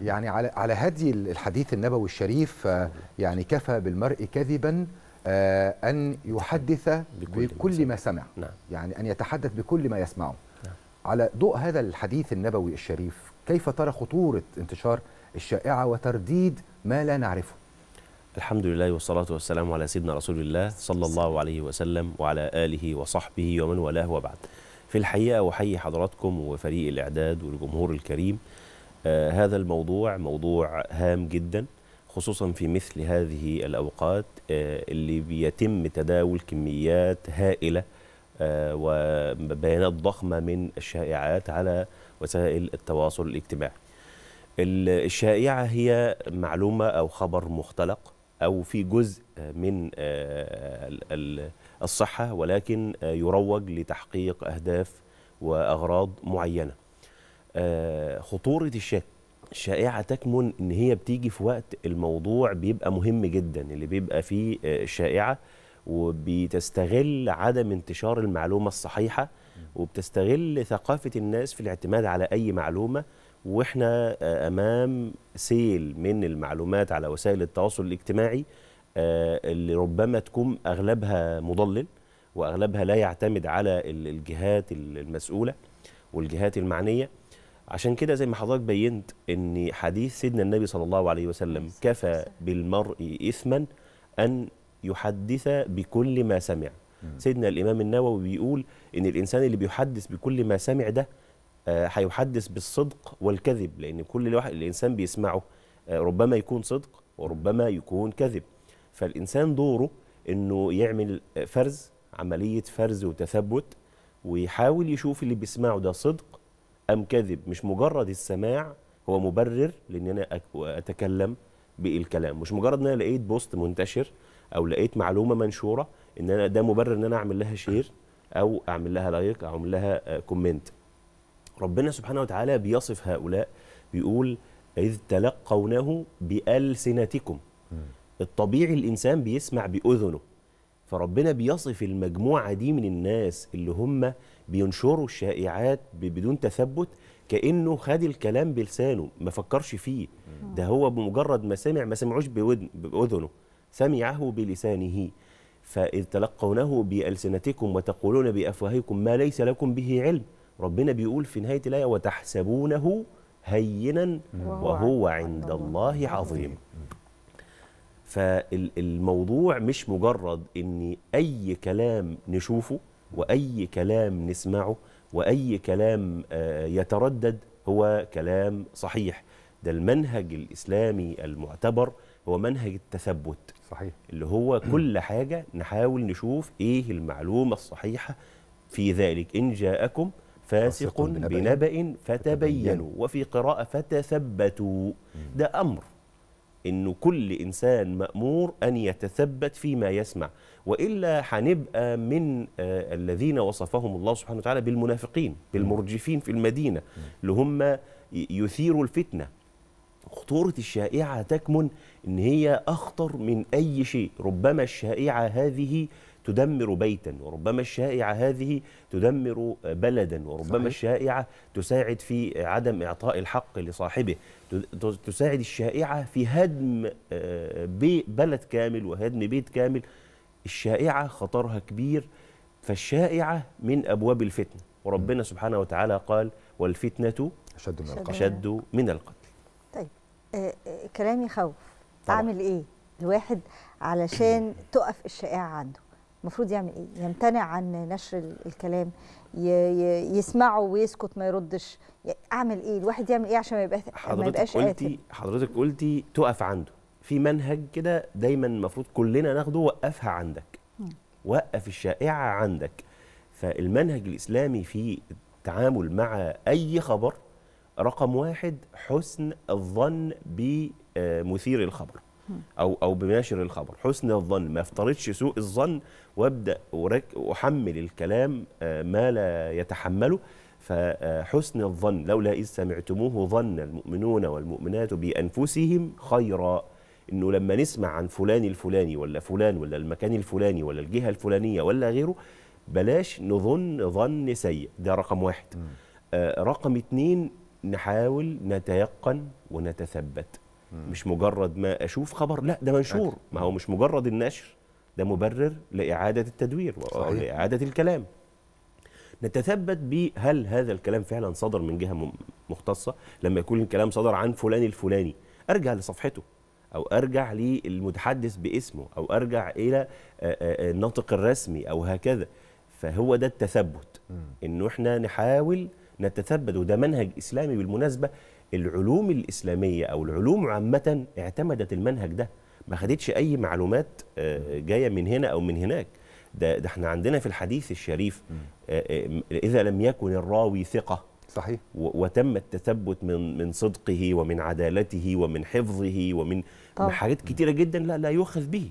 يعني على على هدي الحديث النبوي الشريف آه، يعني كفى بالمرء كذبا آه، أن يحدث بكل, بكل ما سمع نعم. يعني أن يتحدث بكل ما يسمعه نعم. على ضوء هذا الحديث النبوي الشريف كيف ترى خطورة انتشار الشائعة وترديد ما لا نعرفه الحمد لله والصلاة والسلام على سيدنا رسول الله صلى الله عليه وسلم وعلى آله وصحبه ومن والاه وبعد في الحقيقة أحيي حضراتكم وفريق الإعداد والجمهور الكريم آه، هذا الموضوع موضوع هام جدا خصوصا في مثل هذه الأوقات آه، اللي بيتم تداول كميات هائلة آه، وبيانات ضخمة من الشائعات على وسائل التواصل الاجتماعي الشائعة هي معلومة أو خبر مختلق أو في جزء من الصحة ولكن يروج لتحقيق أهداف وأغراض معينة آه، خطوره الشك الشائعة تكمن إن هي بتيجي في وقت الموضوع بيبقى مهم جدا اللي بيبقى فيه آه، شائعة وبتستغل عدم انتشار المعلومة الصحيحة وبتستغل ثقافة الناس في الاعتماد على أي معلومة وإحنا آه، أمام سيل من المعلومات على وسائل التواصل الاجتماعي اللي ربما تكون أغلبها مضلل وأغلبها لا يعتمد على الجهات المسؤولة والجهات المعنية عشان كده زي ما حضرتك بينت ان حديث سيدنا النبي صلى الله عليه وسلم كفى بالمرء اثما ان يحدث بكل ما سمع سيدنا الامام النووي بيقول ان الانسان اللي بيحدث بكل ما سمع ده آه، هيحدث بالصدق والكذب لان كل واحد الانسان بيسمعه آه، ربما يكون صدق وربما يكون كذب فالانسان دوره انه يعمل آه، فرز عمليه فرز وتثبت ويحاول يشوف اللي بيسمعه ده صدق أم كذب مش مجرد السماع هو مبرر لأن أنا أتكلم بالكلام مش مجرد أن أنا لقيت بوست منتشر أو لقيت معلومة منشورة أن أنا ده مبرر أن أنا أعمل لها شير أو أعمل لها لايك أو أعمل لها آه، كومنت ربنا سبحانه وتعالى بيصف هؤلاء بيقول إذ تلقونه بألسنتكم الطبيعي الإنسان بيسمع بأذنه فربنا بيصف المجموعة دي من الناس اللي هم بينشروا الشائعات بدون تثبت كأنه خد الكلام بلسانه ما فكرش فيه ده هو بمجرد ما سمع ما سمعوش بأذنه سمعه بلسانه فإذ تلقونه بألسنتكم وتقولون بأفواهكم ما ليس لكم به علم ربنا بيقول في نهاية الآية وتحسبونه هينا وهو عند الله عظيم فالموضوع مش مجرد ان اي كلام نشوفه واي كلام نسمعه واي كلام آه، يتردد هو كلام صحيح ده المنهج الاسلامي المعتبر هو منهج التثبت صحيح اللي هو كل حاجه نحاول نشوف ايه المعلومه الصحيحه في ذلك ان جاءكم فاسق بنبأ فتبينوا وفي قراءه فتثبتوا ده امر انه كل انسان مامور ان يتثبت فيما يسمع والا هنبقى من آه، الذين وصفهم الله سبحانه وتعالى بالمنافقين بالمرجفين في المدينه اللي هم يثيروا الفتنه خطورة الشائعة تكمن إن هي أخطر من أي شيء ربما الشائعة هذه تدمر بيتا وربما الشائعة هذه تدمر بلدا وربما صحيح. الشائعة تساعد في عدم إعطاء الحق لصاحبه تساعد الشائعة في هدم آه، بلد كامل وهدم بيت كامل الشائعة خطرها كبير فالشائعة من أبواب الفتنة وربنا سبحانه وتعالى قال والفتنة أشد من القتل أشد من القتل طيب آه، آه، كلامي كلام يخوف أعمل إيه الواحد علشان تقف الشائعة عنده المفروض يعمل يعني ايه يمتنع عن نشر الكلام يسمعه ويسكت ما يردش اعمل ايه الواحد يعمل ايه عشان ما يبقاش حضرتك ما يبقاش قلتي حضرتك قلتي تقف عنده في منهج كده دايما المفروض كلنا ناخده وقفها عندك وقف الشائعه عندك فالمنهج الاسلامي في التعامل مع اي خبر رقم واحد حسن الظن بمثير الخبر او او بناشر الخبر حسن الظن ما افترضش سوء الظن وابدا احمل الكلام آه، ما لا يتحمله فحسن الظن لولا اذ سمعتموه ظن المؤمنون والمؤمنات بانفسهم خيرا انه لما نسمع عن فلان الفلاني ولا فلان ولا المكان الفلاني ولا الجهه الفلانيه ولا غيره بلاش نظن ظن سيء ده رقم واحد آه رقم اتنين نحاول نتيقن ونتثبت مش مجرد ما اشوف خبر لا ده منشور ما هو مش مجرد النشر ده مبرر لاعاده التدوير او لاعاده الكلام نتثبت بهل هذا الكلام فعلا صدر من جهه مختصه لما يكون الكلام صدر عن فلان الفلاني ارجع لصفحته او ارجع للمتحدث باسمه او ارجع الى الناطق الرسمي او هكذا فهو ده التثبت انه احنا نحاول نتثبت وده منهج اسلامي بالمناسبه العلوم الاسلاميه او العلوم عامه اعتمدت المنهج ده ما خدتش اي معلومات آه، جايه من هنا او من هناك ده, ده احنا عندنا في الحديث الشريف آه، آه، اذا لم يكن الراوي ثقه صحيح وتم التثبت من من صدقه ومن عدالته ومن حفظه ومن طبعا. حاجات كتيره جدا لا لا يؤخذ به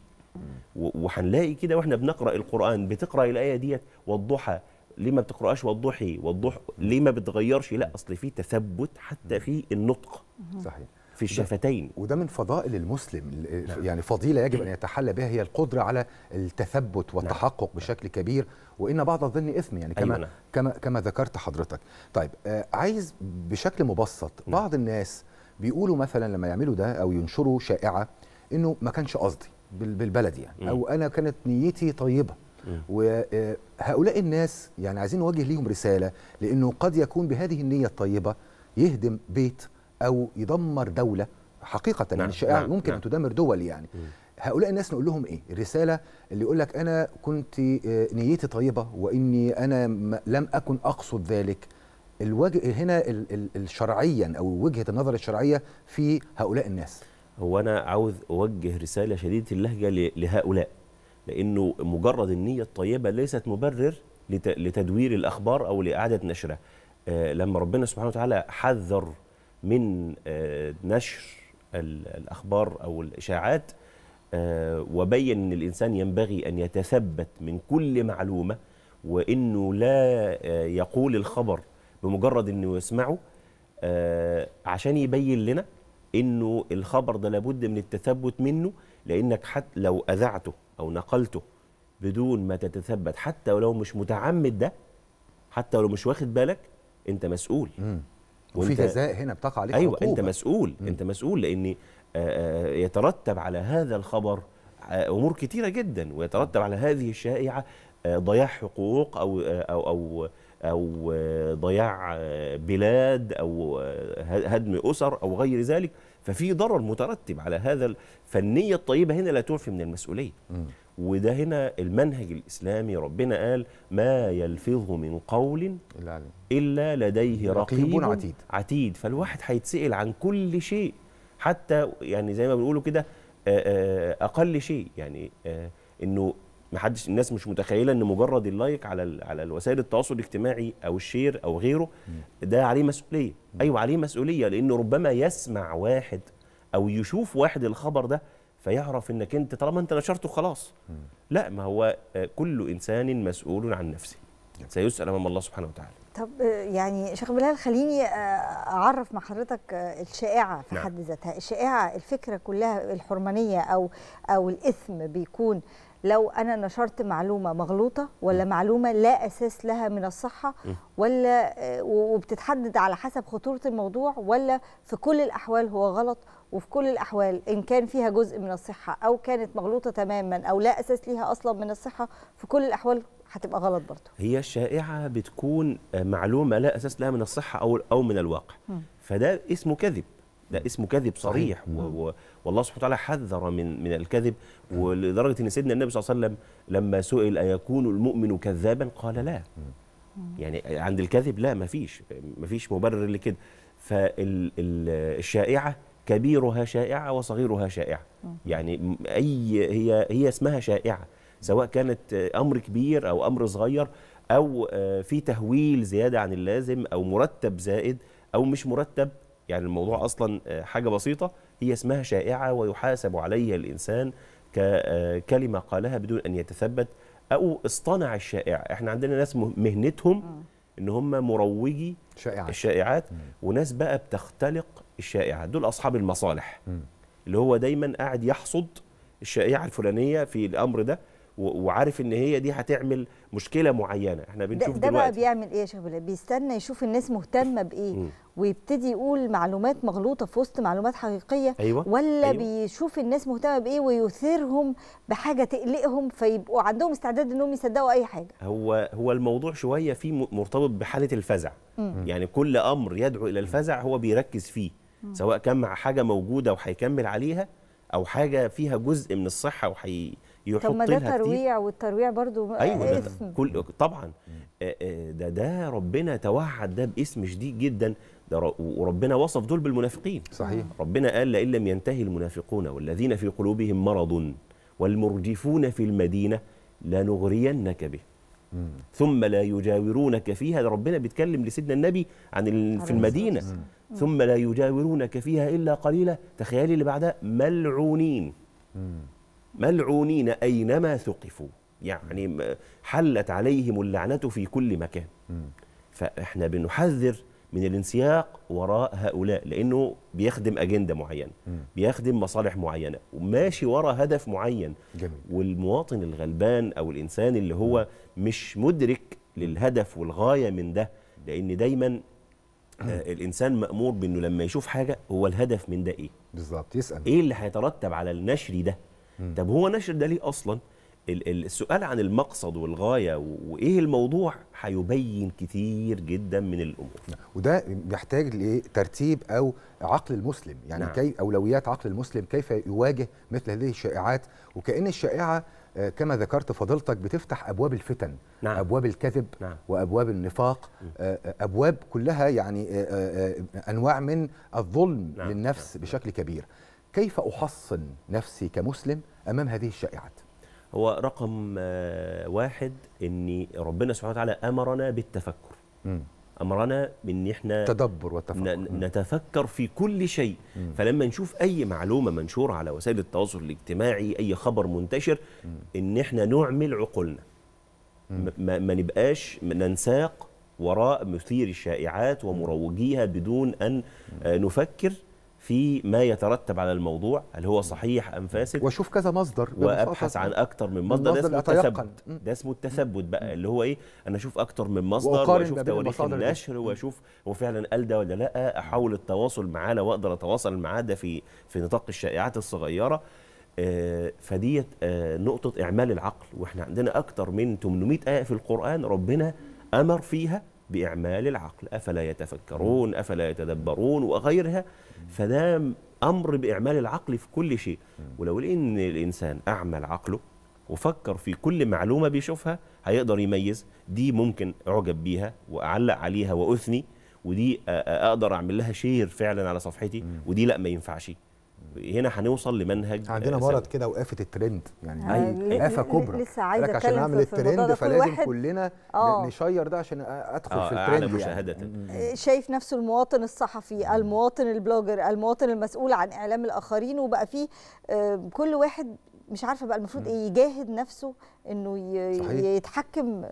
وهنلاقي كده واحنا بنقرا القران بتقرا الايه ديت والضحى ليه ما بتقراش وضحي وضح ليه ما بتغيرش لا اصل في تثبت حتى في النطق صحيح في الشفتين وده من فضائل المسلم نعم. يعني فضيله يجب ان يتحلى بها هي القدره على التثبت نعم. والتحقق بشكل نعم. كبير وان بعض الظن اثم يعني كما أيوة، كما كما ذكرت حضرتك طيب آه، عايز بشكل مبسط بعض الناس بيقولوا مثلا لما يعملوا ده او ينشروا شائعه انه ما كانش قصدي بالبلدي يعني او انا كانت نيتي طيبه وهؤلاء آه، الناس يعني عايزين نوجه ليهم رساله لانه قد يكون بهذه النيه الطيبه يهدم بيت او يدمر دوله حقيقه نعم. الشائعه يعني نعم. ممكن نعم. ان تدمر دول يعني هؤلاء الناس نقول لهم ايه الرساله اللي يقول لك انا كنت آه، نيتي طيبه واني انا لم اكن اقصد ذلك الوجه هنا الشرعيا او وجهه النظر الشرعيه في هؤلاء الناس هو انا عاوز اوجه رساله شديده اللهجه لهؤلاء لانه مجرد النيه الطيبه ليست مبرر لتدوير الاخبار او لاعاده نشرها آه، لما ربنا سبحانه وتعالى حذر من آه، نشر الاخبار او الاشاعات آه، وبين ان الانسان ينبغي ان يتثبت من كل معلومه وانه لا يقول الخبر بمجرد انه يسمعه عشان يبين لنا انه الخبر ده لابد من التثبت منه لانك حتى لو اذعته او نقلته بدون ما تتثبت حتى ولو مش متعمد ده حتى ولو مش واخد بالك انت مسؤول مم. وفي جزاء هنا بتقع عليك ايوه عقوبة. انت مسؤول مم. انت مسؤول لان آه، آه، يترتب على هذا الخبر آه، امور كتيره جدا ويترتب على هذه الشائعه ضياع حقوق او او او أو آه، ضياع آه، بلاد أو آه، هدم أسر أو غير ذلك ففي ضرر مترتب على هذا الفنية الطيبة هنا لا تعفي من المسؤولية وده هنا المنهج الإسلامي ربنا قال ما يلفظ من قول إلا لديه رقيب عتيد عتيد فالواحد هيتسأل عن كل شيء حتى يعني زي ما بنقولوا كده أقل شيء يعني أنه محدش الناس مش متخيله ان مجرد اللايك على على وسائل التواصل الاجتماعي او الشير او غيره ده عليه مسؤوليه ايوه عليه مسؤوليه لانه ربما يسمع واحد او يشوف واحد الخبر ده فيعرف انك انت طالما انت نشرته خلاص لا ما هو آه، كل انسان مسؤول عن نفسه سيسال امام الله سبحانه وتعالى طب آه، يعني شيخ بلال خليني آه، اعرف مع حضرتك الشائعه في نعم. حد ذاتها الشائعه الفكره كلها الحرمانيه او او الاثم بيكون لو انا نشرت معلومه مغلوطه ولا معلومه لا اساس لها من الصحه ولا آه، وبتتحدد على حسب خطوره الموضوع ولا في كل الاحوال هو غلط وفي كل الاحوال ان كان فيها جزء من الصحه او كانت مغلوطه تماما او لا اساس ليها اصلا من الصحه في كل الاحوال هتبقى غلط برضه هي الشائعه بتكون آه، معلومه لا اساس لها من الصحه او او من الواقع فده اسمه كذب ده اسمه كذب صريح و... والله سبحانه وتعالى حذر من من الكذب ولدرجه ان سيدنا النبي صلى الله عليه وسلم لما سئل ايكون المؤمن كذابا قال لا يعني عند الكذب لا ما فيش ما فيش مبرر لكده فالشائعه كبيرها شائعه وصغيرها شائعه يعني اي هي هي اسمها شائعه سواء كانت امر كبير او امر صغير او آه، في تهويل زياده عن اللازم او مرتب زائد او مش مرتب يعني الموضوع أصلا آه، حاجة بسيطة هي اسمها شائعة ويحاسب عليها الإنسان ككلمة آه، قالها بدون أن يتثبت أو اصطنع الشائعة احنا عندنا ناس مهنتهم ان هم مروجي شائعات. الشائعات مم. وناس بقى بتختلق الشائعه دول اصحاب المصالح مم. اللي هو دايما قاعد يحصد الشائعه الفلانيه في الامر ده وعارف ان هي دي هتعمل مشكله معينه احنا بنشوف ده, ده بقى بيعمل ايه يا شيخ بلال بيستنى يشوف الناس مهتمه بايه م. ويبتدي يقول معلومات مغلوطه في وسط معلومات حقيقيه أيوة. ولا أيوة. بيشوف الناس مهتمه بايه ويثيرهم بحاجه تقلقهم فيبقوا عندهم استعداد انهم يصدقوا اي حاجه هو هو الموضوع شويه فيه مرتبط بحاله الفزع م. يعني كل امر يدعو الى الفزع هو بيركز فيه م. سواء كان مع حاجه موجوده وهيكمل عليها او حاجه فيها جزء من الصحه وحي يحط طب ما ده ترويع كتير. والترويع برضو أيوة ده اسم ده كل طبعا آه، آه، ده ده ربنا توعد ده باسم شديد جدا ده وربنا وصف دول بالمنافقين صحيح ربنا قال لئن لم ينتهي المنافقون والذين في قلوبهم مرض والمرجفون في المدينه لنغرينك به ثم لا يجاورونك فيها ده ربنا بيتكلم لسيدنا النبي عن في المدينه ثم لا يجاورونك فيها الا قليلا تخيلي اللي بعدها ملعونين ملعونين أينما ثقفوا يعني حلت عليهم اللعنة في كل مكان فإحنا بنحذر من الانسياق وراء هؤلاء لأنه بيخدم أجندة معينة بيخدم مصالح معينة وماشي وراء هدف معين جميل. والمواطن الغلبان أو الإنسان اللي هو مش مدرك للهدف والغاية من ده لأن دايما آه، الانسان مامور بانه لما يشوف حاجه هو الهدف من ده ايه بالظبط يسال ايه اللي هيترتب على النشر ده طب هو نشر ده ليه اصلا السؤال عن المقصد والغايه وايه الموضوع هيبين كتير جدا من الامور نعم. وده بيحتاج لترتيب او عقل المسلم يعني نعم. كي اولويات عقل المسلم كيف يواجه مثل هذه الشائعات وكان الشائعه آه، كما ذكرت فضيلتك بتفتح ابواب الفتن نعم. ابواب الكذب نعم. وابواب النفاق آه، آه، ابواب كلها يعني انواع من الظلم نعم. للنفس نعم. بشكل كبير كيف أحصن نفسي كمسلم أمام هذه الشائعات؟ هو رقم آه، واحد أن ربنا سبحانه وتعالى أمرنا بالتفكر م. أمرنا بأن إحنا تدبر والتفكر نتفكر في كل شيء م. فلما نشوف أي معلومة منشورة على وسائل التواصل الاجتماعي أي خبر منتشر م. أن إحنا نعمل عقولنا ما, ما نبقاش ننساق وراء مثير الشائعات ومروجيها بدون أن آه، نفكر في ما يترتب على الموضوع هل هو صحيح ام فاسد واشوف كذا مصدر وابحث عن اكثر من مصدر, مصدر ده اسمه التثبت ده اسمه التثبت بقى اللي هو ايه انا اشوف اكثر من مصدر واشوف تواريخ النشر واشوف هو فعلا قال ده ولا لا احاول التواصل معاه لو اقدر اتواصل معاه ده في في نطاق الشائعات الصغيره آه، فديت آه، نقطه اعمال العقل واحنا عندنا اكتر من 800 ايه في القران ربنا امر فيها باعمال العقل افلا يتفكرون افلا يتدبرون وغيرها فده امر باعمال العقل في كل شيء ولو ان الانسان اعمل عقله وفكر في كل معلومه بيشوفها هيقدر يميز دي ممكن اعجب بيها واعلق عليها واثني ودي اقدر اعمل لها شير فعلا على صفحتي ودي لا ما ينفعش هنا هنوصل لمنهج عندنا آه، مرض كده وقفت الترند يعني قفة آه، كبرى لسه عايزه عشان اعمل الترند فلازم كلنا آه. نشير ده عشان ادخل آه في الترند يعني. مشاهده يعني. شايف نفسه المواطن الصحفي المواطن البلوجر المواطن المسؤول عن اعلام الاخرين وبقى فيه كل واحد مش عارفه بقى المفروض ايه يجاهد نفسه انه يتحكم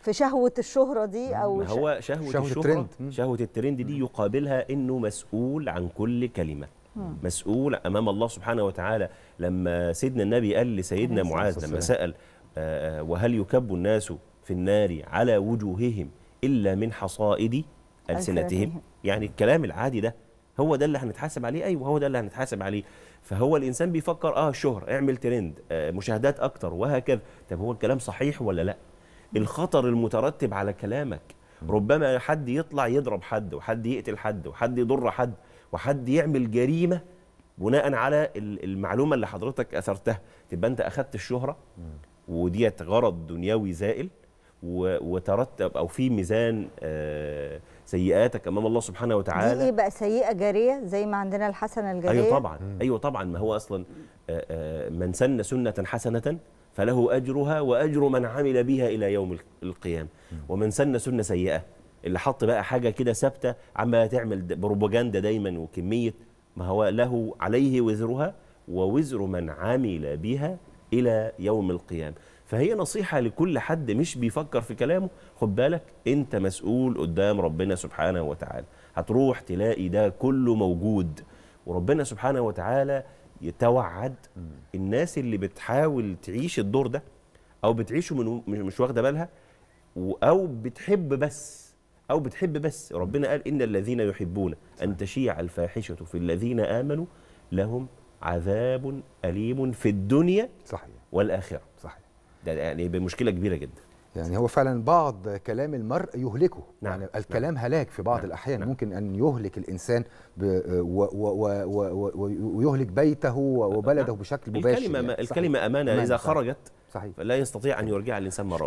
في شهوه الشهره دي او هو شهوه, شهوة الشهره الترند. شهوه الترند دي يقابلها انه مسؤول عن كل كلمه مسؤول امام الله سبحانه وتعالى لما سيدنا النبي قال لسيدنا معاذ لما سال آه، آه، وهل يكب الناس في النار على وجوههم الا من حصائد السنتهم يعني الكلام العادي ده هو ده اللي هنتحاسب عليه ايوه هو ده اللي هنتحاسب عليه فهو الانسان بيفكر اه شهر اعمل ترند آه مشاهدات اكتر وهكذا طب هو الكلام صحيح ولا لا الخطر المترتب على كلامك ربما حد يطلع يضرب حد وحد يقتل حد وحد يضر حد وحد يعمل جريمه بناء على المعلومه اللي حضرتك اثرتها تبقى انت اخذت الشهره وديت غرض دنيوي زائل وترتب او في ميزان آه، سيئاتك امام الله سبحانه وتعالى دي ايه بقى سيئه جاريه زي ما عندنا الحسنه الجاريه ايوه طبعا ايوه طبعا ما هو اصلا آه، آه، من سن سنه حسنه فله اجرها واجر من عمل بها الى يوم القيامه ومن سن سنه سيئه اللي حط بقى حاجه كده ثابته عماله تعمل بروباجندا دايما وكميه ما هو له عليه وزرها ووزر من عمل بها الى يوم القيامه فهي نصيحه لكل حد مش بيفكر في كلامه خد بالك انت مسؤول قدام ربنا سبحانه وتعالى هتروح تلاقي ده كله موجود وربنا سبحانه وتعالى يتوعد الناس اللي بتحاول تعيش الدور ده او بتعيشه من مش واخده بالها او بتحب بس أو بتحب بس ربنا قال إن الذين يحبون أن تشيع الفاحشة في الذين آمنوا لهم عذاب أليم في الدنيا صحيح والآخرة صحيح ده يعني بمشكلة كبيرة جدا يعني هو فعلا بعض كلام المرء يهلكه نعم. يعني نعم. الكلام نعم. هلاك في بعض نعم. الأحيان نعم. ممكن أن يهلك الإنسان ويهلك بيته نعم. وبلده نعم. بشكل مباشر الكلمة, يعني. الكلمة أمانة إذا خرجت صحيح. لا يستطيع أن يرجع الإنسان مرة